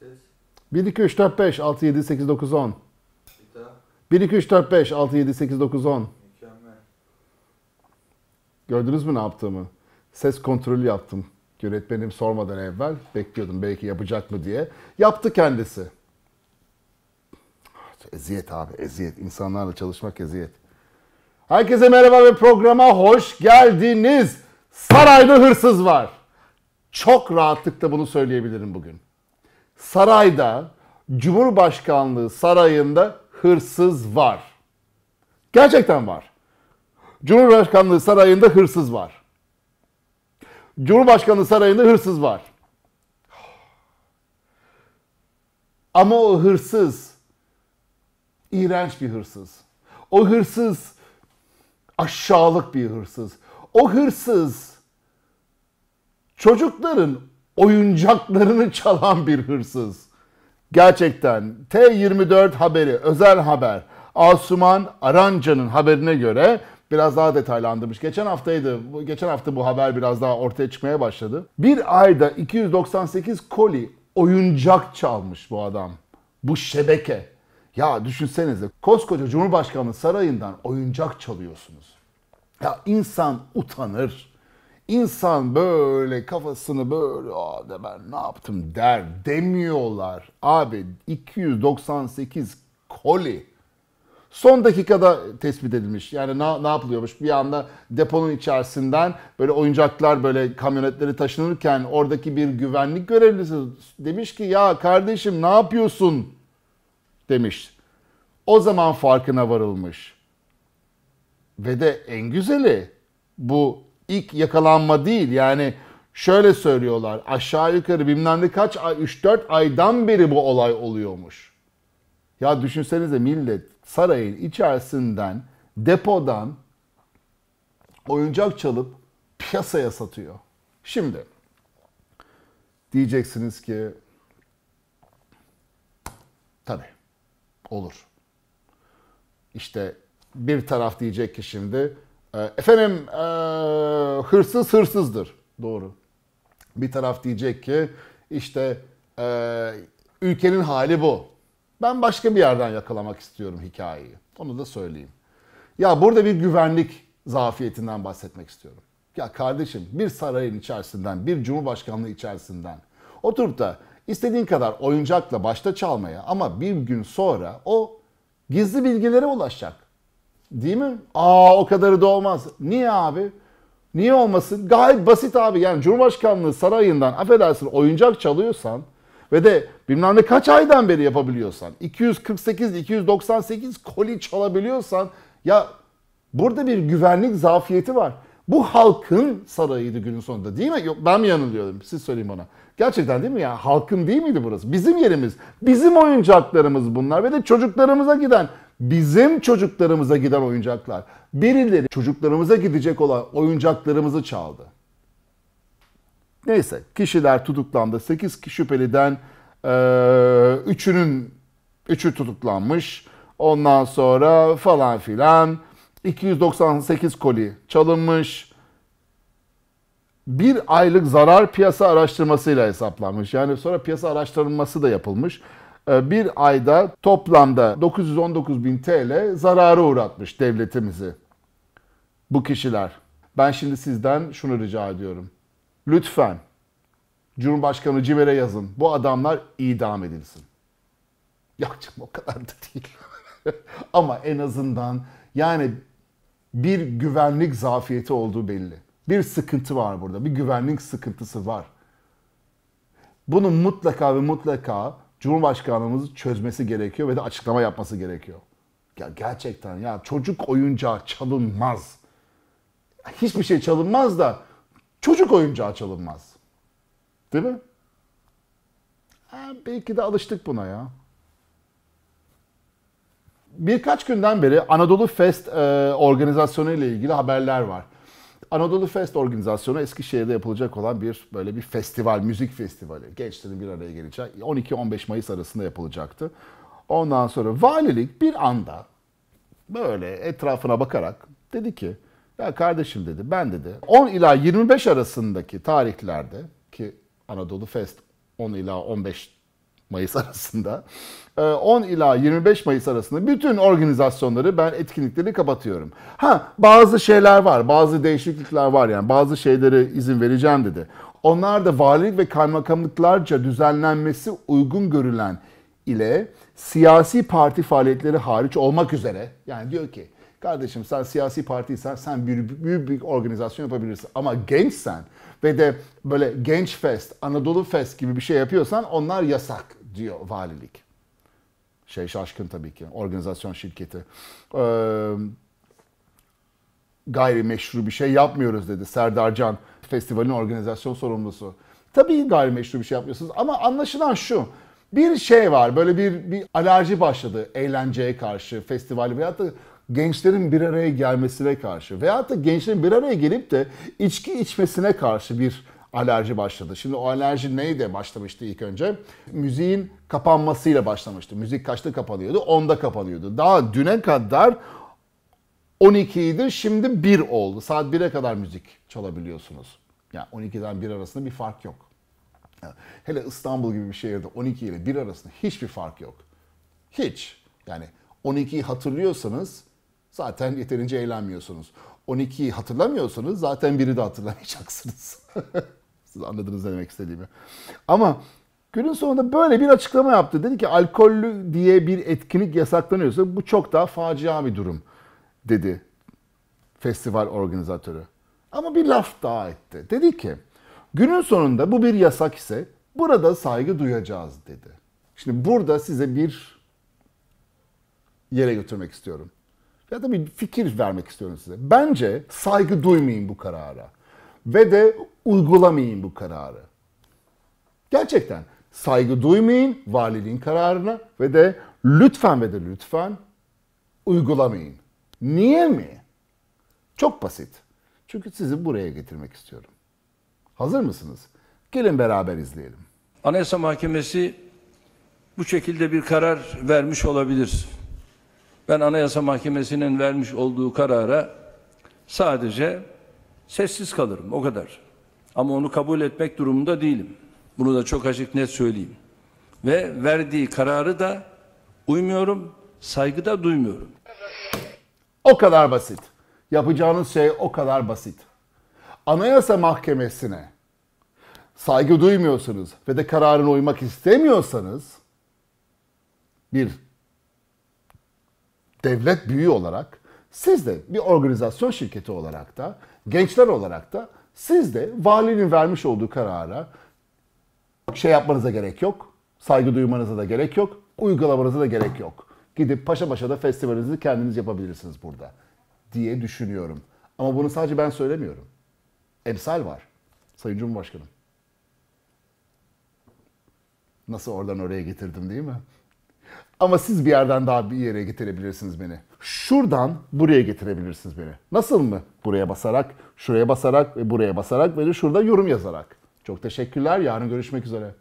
Ses. 1, 2, 3, 4, 5, 6, 7, 8, 9, 10. Bir daha. 1, 2, 3, 4, 5, 6, 7, 8, 9, 10. Gördünüz mü ne yaptığımı? Ses kontrolü yaptım. Yönetmenim sormadan evvel bekliyordum belki yapacak mı diye. Yaptı kendisi. Eziyet abi, eziyet. İnsanlarla çalışmak eziyet. Herkese merhaba ve programa hoş geldiniz. Sarayda hırsız var. Çok rahatlıkla bunu söyleyebilirim bugün sarayda, Cumhurbaşkanlığı sarayında hırsız var. Gerçekten var. Cumhurbaşkanlığı sarayında hırsız var. Cumhurbaşkanlığı sarayında hırsız var. Ama o hırsız iğrenç bir hırsız. O hırsız aşağılık bir hırsız. O hırsız çocukların oyuncaklarını çalan bir hırsız. Gerçekten T24 haberi, özel haber. Asuman Aranca'nın haberine göre biraz daha detaylandırmış. Geçen haftaydı. Geçen hafta bu haber biraz daha ortaya çıkmaya başladı. Bir ayda 298 koli oyuncak çalmış bu adam. Bu şebeke. Ya düşünsenize koskoca Cumhurbaşkanı sarayından oyuncak çalıyorsunuz. Ya insan utanır. İnsan böyle kafasını böyle Aa de ben ne yaptım der demiyorlar. Abi 298 koli son dakikada tespit edilmiş. Yani ne, ne yapılıyormuş? Bir anda deponun içerisinden böyle oyuncaklar böyle kamyonetleri taşınırken oradaki bir güvenlik görevlisi demiş ki ya kardeşim ne yapıyorsun demiş. O zaman farkına varılmış. Ve de en güzeli bu ilk yakalanma değil. Yani şöyle söylüyorlar aşağı yukarı bilmem ne kaç ay 3-4 aydan beri bu olay oluyormuş. Ya düşünsenize millet sarayın içerisinden depodan oyuncak çalıp piyasaya satıyor. Şimdi diyeceksiniz ki tabi olur. İşte bir taraf diyecek ki şimdi ee, efendim e, hırsız hırsızdır. Doğru. Bir taraf diyecek ki işte e, ülkenin hali bu. Ben başka bir yerden yakalamak istiyorum hikayeyi. Onu da söyleyeyim. Ya burada bir güvenlik zafiyetinden bahsetmek istiyorum. Ya kardeşim bir sarayın içerisinden, bir cumhurbaşkanlığı içerisinden oturup da istediğin kadar oyuncakla başta çalmaya ama bir gün sonra o gizli bilgilere ulaşacak. Değil mi? Aa o kadarı da olmaz. Niye abi? Niye olmasın? Gayet basit abi. Yani Cumhurbaşkanlığı sarayından affedersin oyuncak çalıyorsan ve de bilmem ne kaç aydan beri yapabiliyorsan 248-298 koli çalabiliyorsan ya burada bir güvenlik zafiyeti var. Bu halkın sarayıydı günün sonunda değil mi? Yok ben mi yanılıyorum? Siz söyleyin bana. Gerçekten değil mi ya? Halkın değil miydi burası? Bizim yerimiz, bizim oyuncaklarımız bunlar ve de çocuklarımıza giden, bizim çocuklarımıza giden oyuncaklar. Birileri çocuklarımıza gidecek olan oyuncaklarımızı çaldı. Neyse kişiler tutuklandı. 8 şüpheliden e, üçünün üçü tutuklanmış. Ondan sonra falan filan. 298 koli çalınmış. Bir aylık zarar piyasa araştırmasıyla hesaplanmış. Yani sonra piyasa araştırılması da yapılmış. Ee, bir ayda toplamda 919 bin TL zararı uğratmış devletimizi bu kişiler. Ben şimdi sizden şunu rica ediyorum. Lütfen Cumhurbaşkanı Cimer'e yazın. Bu adamlar idam edilsin. Yakacağım o kadar da değil. Ama en azından yani bir güvenlik zafiyeti olduğu belli. Bir sıkıntı var burada. Bir güvenlik sıkıntısı var. Bunu mutlaka ve mutlaka Cumhurbaşkanımız çözmesi gerekiyor ve de açıklama yapması gerekiyor. Ya gerçekten ya çocuk oyuncağı çalınmaz. Hiçbir şey çalınmaz da çocuk oyuncağı çalınmaz. Değil mi? Ha, belki de alıştık buna ya birkaç günden beri Anadolu Fest e, organizasyonu ile ilgili haberler var. Anadolu Fest organizasyonu Eskişehir'de yapılacak olan bir böyle bir festival, müzik festivali. Gençlerin bir araya geleceği 12-15 Mayıs arasında yapılacaktı. Ondan sonra valilik bir anda böyle etrafına bakarak dedi ki ya kardeşim dedi ben dedi 10 ila 25 arasındaki tarihlerde ki Anadolu Fest 10 ila 15 Mayıs arasında 10 ee, ila 25 Mayıs arasında bütün organizasyonları ben etkinlikleri kapatıyorum. Ha bazı şeyler var, bazı değişiklikler var yani bazı şeylere izin vereceğim dedi. Onlar da valilik ve kaymakamlıklarca düzenlenmesi uygun görülen ile siyasi parti faaliyetleri hariç olmak üzere yani diyor ki kardeşim sen siyasi partiysen sen büyük, büyük bir organizasyon yapabilirsin ama gençsen ve de böyle genç fest, Anadolu fest gibi bir şey yapıyorsan onlar yasak diyor valilik. Şey şaşkın tabii ki. Organizasyon şirketi. Ee, gayrimeşru bir şey yapmıyoruz dedi Serdar Can. Festivalin organizasyon sorumlusu. Tabii gayri gayrimeşru bir şey yapmıyorsunuz ama anlaşılan şu. Bir şey var böyle bir, bir alerji başladı eğlenceye karşı, festivali veyahut da gençlerin bir araya gelmesine karşı veyahut da gençlerin bir araya gelip de içki içmesine karşı bir alerji başladı. Şimdi o alerji neydi başlamıştı ilk önce? Müziğin kapanmasıyla başlamıştı. Müzik kaçta kapanıyordu? 10'da kapanıyordu. Daha düne kadar 12 idi şimdi 1 oldu. Saat 1'e kadar müzik çalabiliyorsunuz. Yani 12'den 1 arasında bir fark yok. Hele İstanbul gibi bir şehirde 12 ile 1 arasında hiçbir fark yok. Hiç. Yani 12'yi hatırlıyorsanız zaten yeterince eğlenmiyorsunuz. 12'yi hatırlamıyorsanız zaten biri de hatırlamayacaksınız. Siz anladınız ne demek istediğimi. Ama günün sonunda böyle bir açıklama yaptı. Dedi ki alkollü diye bir etkinlik yasaklanıyorsa bu çok daha facia bir durum dedi festival organizatörü. Ama bir laf daha etti. Dedi ki günün sonunda bu bir yasak ise burada saygı duyacağız dedi. Şimdi burada size bir yere götürmek istiyorum. Ya da bir fikir vermek istiyorum size. Bence saygı duymayın bu karara ve de uygulamayın bu kararı. Gerçekten saygı duymayın valiliğin kararına ve de lütfen ve de lütfen uygulamayın. Niye mi? Çok basit. Çünkü sizi buraya getirmek istiyorum. Hazır mısınız? Gelin beraber izleyelim. Anayasa Mahkemesi bu şekilde bir karar vermiş olabilir. Ben Anayasa Mahkemesi'nin vermiş olduğu karara sadece Sessiz kalırım o kadar. Ama onu kabul etmek durumunda değilim. Bunu da çok açık net söyleyeyim. Ve verdiği kararı da uymuyorum, saygı da duymuyorum. O kadar basit. Yapacağınız şey o kadar basit. Anayasa Mahkemesi'ne saygı duymuyorsanız ve de kararına uymak istemiyorsanız bir devlet büyüğü olarak siz de bir organizasyon şirketi olarak da, gençler olarak da siz de valinin vermiş olduğu karara şey yapmanıza gerek yok, saygı duymanıza da gerek yok, uygulamanıza da gerek yok. Gidip paşa paşa da festivalinizi kendiniz yapabilirsiniz burada diye düşünüyorum. Ama bunu sadece ben söylemiyorum. Emsal var. Sayın Cumhurbaşkanım. Nasıl oradan oraya getirdim değil mi? Ama siz bir yerden daha bir yere getirebilirsiniz beni. Şuradan buraya getirebilirsiniz beni. Nasıl mı? Buraya basarak, şuraya basarak ve buraya basarak ve de şurada yorum yazarak. Çok teşekkürler. Yarın görüşmek üzere.